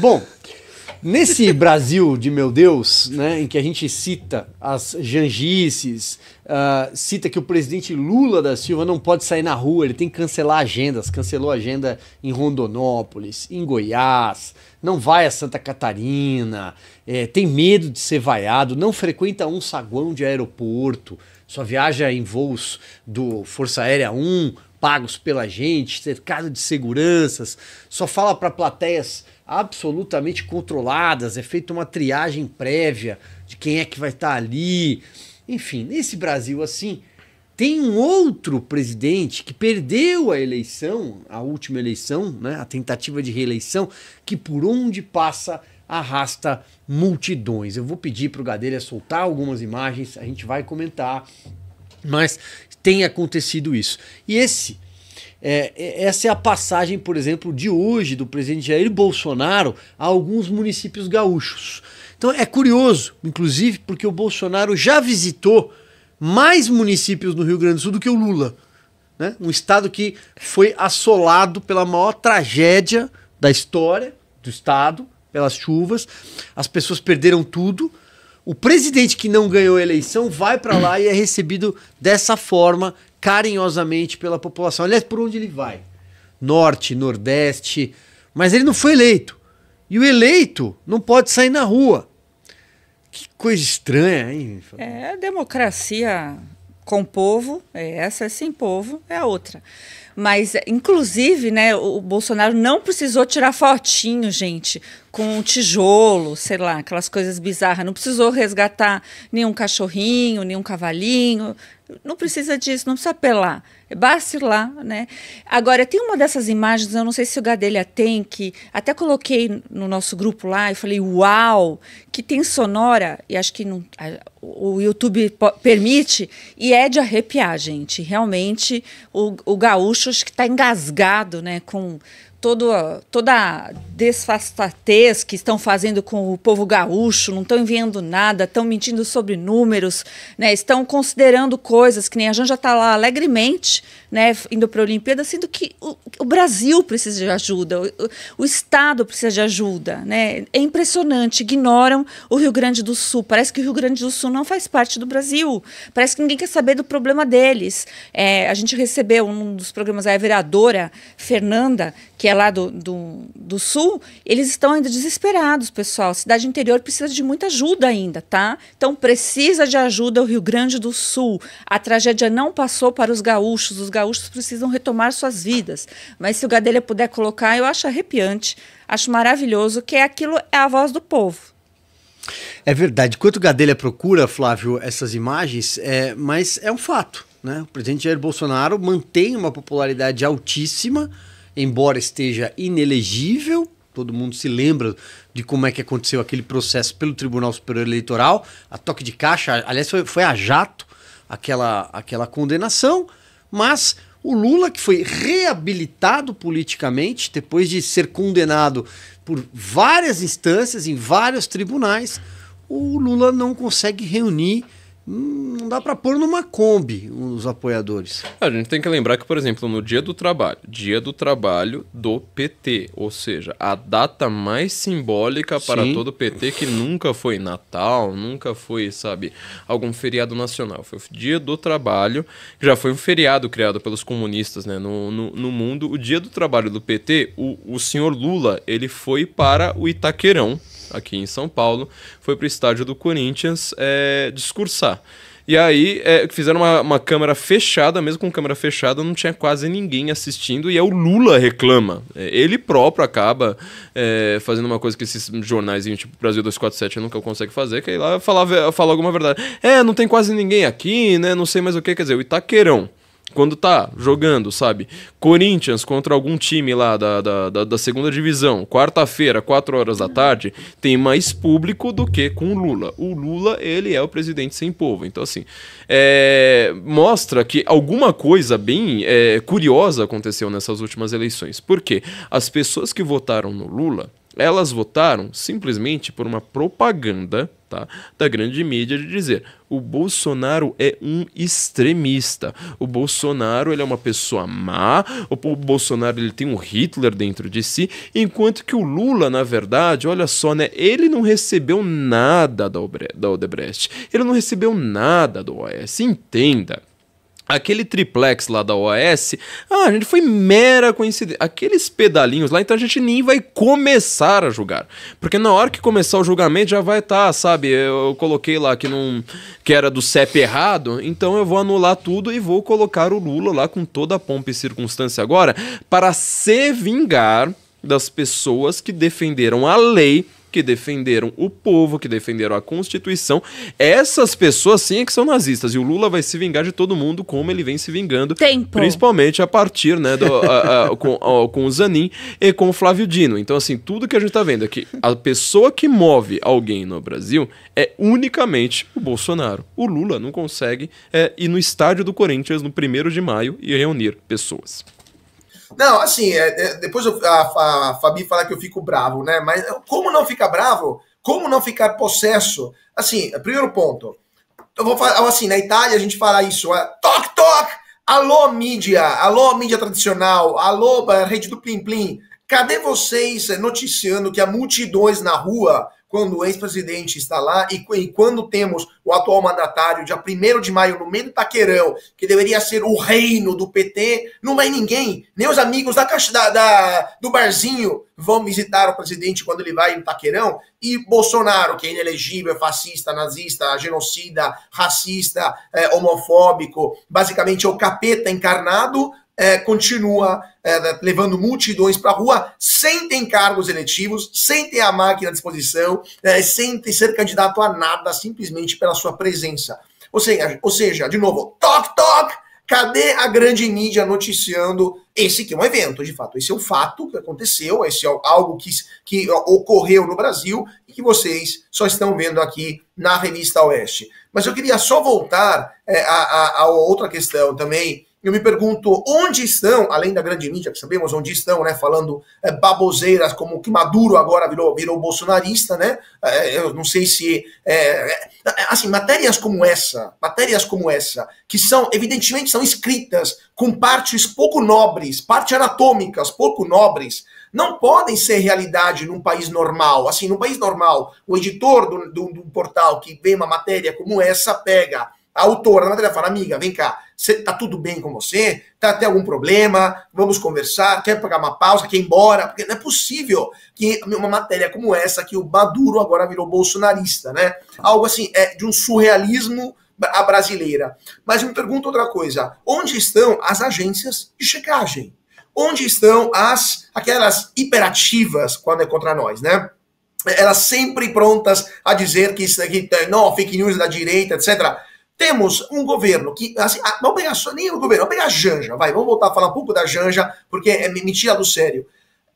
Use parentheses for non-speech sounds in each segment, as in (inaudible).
Bom, nesse Brasil de meu Deus, né, em que a gente cita as jangices, uh, cita que o presidente Lula da Silva não pode sair na rua, ele tem que cancelar agendas, cancelou a agenda em Rondonópolis, em Goiás, não vai a Santa Catarina, é, tem medo de ser vaiado, não frequenta um saguão de aeroporto, só viaja em voos do Força Aérea 1, pagos pela gente, cercado de seguranças, só fala para plateias absolutamente controladas, é feita uma triagem prévia de quem é que vai estar tá ali. Enfim, nesse Brasil assim, tem um outro presidente que perdeu a eleição, a última eleição, né, a tentativa de reeleição, que por onde passa arrasta multidões. Eu vou pedir para o Gadelha soltar algumas imagens, a gente vai comentar, mas tem acontecido isso. E esse é, é, essa é a passagem, por exemplo, de hoje do presidente Jair Bolsonaro a alguns municípios gaúchos. Então é curioso, inclusive, porque o Bolsonaro já visitou mais municípios no Rio Grande do Sul do que o Lula. Né? Um estado que foi assolado pela maior tragédia da história do estado, pelas chuvas. As pessoas perderam tudo. O presidente que não ganhou a eleição vai para lá e é recebido dessa forma carinhosamente pela população. Aliás, por onde ele vai? Norte, Nordeste. Mas ele não foi eleito. E o eleito não pode sair na rua. Que coisa estranha, hein? É, a democracia com povo, é essa, é sem povo, é a outra. Mas, inclusive, né, o Bolsonaro não precisou tirar fotinho, gente, com tijolo, sei lá, aquelas coisas bizarras. Não precisou resgatar nenhum cachorrinho, nenhum cavalinho. Não precisa disso, não precisa apelar. Basta ir lá, né? Agora, tem uma dessas imagens, eu não sei se o Gadelha tem, que até coloquei no nosso grupo lá e falei, uau, que tem sonora, e acho que não, a, o YouTube permite, e é de arrepiar, gente. Realmente, o, o gaúcho acho que está engasgado, né, com todo, toda a desfastatez que estão fazendo com o povo gaúcho, não estão enviando nada, estão mentindo sobre números, né? estão considerando coisas que nem a Janja está lá alegremente né, indo para a Olimpíada, sendo que o, o, Brasil precisa de ajuda, o, o, Estado precisa de ajuda. Né? É impressionante, ignoram o Rio Grande do Sul. Parece que o Rio Grande do Sul não faz parte do Brasil. Parece que ninguém quer saber do problema deles. É, a gente recebeu um dos programas, a vereadora Fernanda, que é lá do, do, do Sul, eles estão ainda desesperados, pessoal. A cidade interior precisa de muita ajuda ainda, tá? Então precisa de ajuda o Rio Grande do Sul. A tragédia não passou para os gaúchos, os gaúchos precisam retomar suas vidas. Mas se o Gadelha puder colocar, eu acho arrepiante, acho maravilhoso, que é aquilo é a voz do povo. É verdade. Quanto Gadelha procura, Flávio, essas imagens, é, mas é um fato. Né? O presidente Jair Bolsonaro mantém uma popularidade altíssima, embora esteja inelegível. Todo mundo se lembra de como é que aconteceu aquele processo pelo Tribunal Superior Eleitoral, a toque de caixa, aliás, foi, foi a jato aquela, aquela condenação. Mas o Lula, que foi reabilitado politicamente, depois de ser condenado por várias instâncias, em vários tribunais, o Lula não consegue reunir Hum, não dá para pôr numa Kombi os apoiadores. A gente tem que lembrar que, por exemplo, no dia do trabalho, dia do trabalho do PT, ou seja, a data mais simbólica Sim. para todo o PT, que nunca foi Natal, nunca foi, sabe, algum feriado nacional. Foi o dia do trabalho, que já foi um feriado criado pelos comunistas né, no, no, no mundo. O dia do trabalho do PT, o, o senhor Lula, ele foi para o Itaquerão aqui em São Paulo, foi pro estádio do Corinthians é, discursar. E aí é, fizeram uma, uma, câmera fechada, mesmo com câmera fechada, não tinha quase ninguém assistindo. E é o Lula reclama. É, ele próprio acaba é, fazendo uma coisa que esses jornais, tipo Brasil 247, nunca consegue fazer, que aí é lá fala, falar alguma verdade. É, não tem quase ninguém aqui, né? Não sei mais o que. Quer dizer, o Itaquerão quando tá jogando, sabe? Corinthians contra algum time lá da, da, da, da segunda divisão, quarta-feira, quatro horas da tarde, tem mais público do que com o Lula. O Lula, ele é o presidente sem povo. Então, assim, é, mostra que alguma coisa bem é, curiosa aconteceu nessas últimas eleições. Por quê? As pessoas que votaram no Lula elas votaram simplesmente por uma propaganda Tá? da grande mídia de dizer o Bolsonaro é um extremista, o Bolsonaro ele é uma pessoa má, o Bolsonaro ele tem um Hitler dentro de si, enquanto que o Lula, na verdade, olha só, né, ele não recebeu nada da, Odebrecht, ele não recebeu nada do OAS, entenda. Aquele triplex lá da OAS, ah, a gente foi mera coincidência. Aqueles pedalinhos lá, então a gente nem vai começar a julgar. Porque na hora que começar o julgamento já vai estar, tá, sabe? Eu, coloquei lá que não que era do CEP errado, então eu vou anular tudo e vou colocar o Lula lá com toda a pompa e circunstância agora para se vingar das pessoas que defenderam a lei que defenderam o povo, que defenderam a Constituição. Essas pessoas sim é que são nazistas. E o Lula vai se vingar de todo mundo como ele vem se vingando. Tempo. Principalmente a partir, né, do, a, a, (laughs) com, a, com o Zanin e com o Flávio Dino. Então, assim, tudo que a gente tá vendo é a pessoa que move alguém no Brasil é unicamente o Bolsonaro. O Lula não consegue é, ir no estádio do Corinthians no primeiro de maio e reunir pessoas. Não, assim, é, é depois eu, a, a Fabi fala que eu fico bravo, né? Mas como não ficar bravo? Como não ficar possesso? Assim, é, primeiro ponto. Eu vou falar, assim, na Itália a gente fala isso, é, toc, toc, alô mídia, alô mídia tradicional, alô rede do Plim Plim. Cadê vocês é, noticiando que a multidões na rua quando o ex-presidente está lá e, e, quando temos o atual mandatário, dia 1 de maio, no meio do Taquerão, que deveria ser o reino do PT, não vai ninguém, nem os amigos da, caixa, da, da do barzinho vão visitar o presidente quando ele vai no Taquerão, e Bolsonaro, que é inelegível, fascista, nazista, genocida, racista, é, homofóbico, basicamente é o capeta encarnado, é, continua é, levando multidões para a rua sem ter cargos eletivos, sem ter a máquina à disposição, é, sem ter, ser candidato a nada, simplesmente pela sua presença. Ou seja, ou seja de novo, toc, toc, cadê a grande mídia noticiando esse que é um evento, de fato? Esse é um fato que aconteceu, esse é algo que, que ocorreu no Brasil e que vocês só estão vendo aqui na Revista Oeste. Mas eu queria só voltar é, a, a, a outra questão também, eu me pergunto onde estão, além da grande mídia, que sabemos onde estão, né? Falando é, baboseiras como que Maduro agora virou, virou bolsonarista, né? É, é eu não sei se. É, é, assim, matérias como essa, matérias como essa, que são, evidentemente, são escritas com partes pouco nobres, partes anatômicas pouco nobres, não podem ser realidade num país normal. Assim, num país normal, o editor do, do, do portal que vê uma matéria como essa pega a autora da matéria fala, amiga, vem cá, cê, tá tudo bem com você? Tá, tem algum problema? Vamos conversar? Quer pagar uma pausa? Quer ir embora? Porque não é possível que uma matéria como essa, que o Maduro agora virou bolsonarista, né? Algo assim, é de um surrealismo a brasileira. Mas me pergunta outra coisa: onde estão as agências de checagem? Onde estão as aquelas hiperativas quando é contra nós, né? Elas sempre prontas a dizer que isso aqui, não, fake news da direita, etc. Temos um governo que. Assim, vamos ah, pegar só, nem o governo, vamos pegar a Janja, vai, vamos voltar a falar um pouco da Janja, porque é, mentira do sério.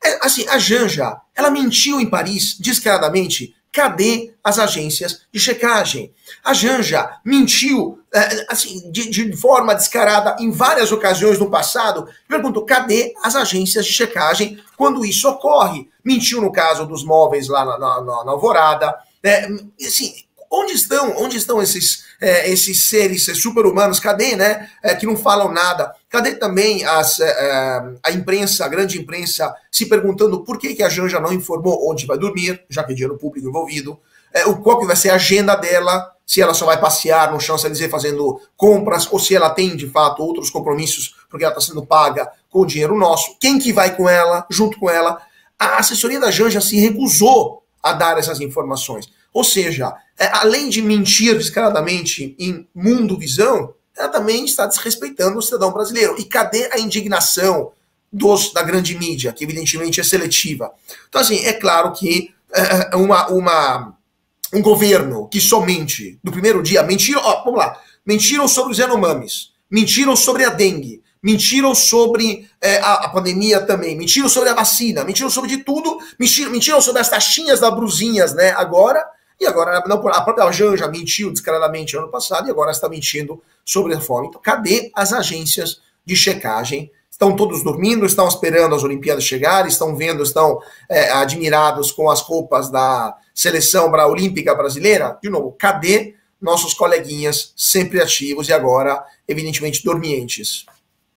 É, assim, a Janja, ela mentiu em Paris descaradamente. Cadê as agências de checagem? A Janja mentiu é, assim, de, de, forma descarada em várias ocasiões no passado. Pergunto, cadê as agências de checagem quando isso ocorre? Mentiu no caso dos móveis lá na, na, na Alvorada. Né? assim, Onde estão, onde estão esses, é, esses seres super-humanos? Cadê, né? É, que não falam nada. Cadê também as, é, é a imprensa, a grande imprensa, se perguntando por que, que a Janja não informou onde vai dormir, já que é dinheiro público envolvido, é, o, qual que vai ser a agenda dela, se ela só vai passear no champs dizer fazendo compras, ou se ela tem, de fato, outros compromissos, porque ela está sendo paga com o dinheiro nosso. Quem que vai com ela, junto com ela? A assessoria da Janja se recusou a dar essas informações. Ou seja, é, além de mentir descaradamente em mundo visão, ela também está desrespeitando o cidadão brasileiro. E cadê a indignação dos da grande mídia, que evidentemente é seletiva? Então, assim, é claro que é, é, é uma, uma, um governo que somente no primeiro dia mentiram, ó, vamos lá, mentiram sobre os Yanomamis, mentiram sobre a dengue, mentiram sobre é, a, a, pandemia também, mentiram sobre a vacina, mentiram sobre de tudo, mentiram, mentiram sobre as taxinhas da brusinhas, né, agora, e agora, não, a própria Aljan já mentiu descaradamente ano passado e agora está mentindo sobre a fome. Então, cadê as agências de checagem? Estão todos dormindo, estão esperando as Olimpíadas chegarem, estão vendo, estão é, admirados com as roupas da seleção pra, olímpica brasileira? De novo, cadê nossos coleguinhas sempre ativos e agora, evidentemente, dormientes?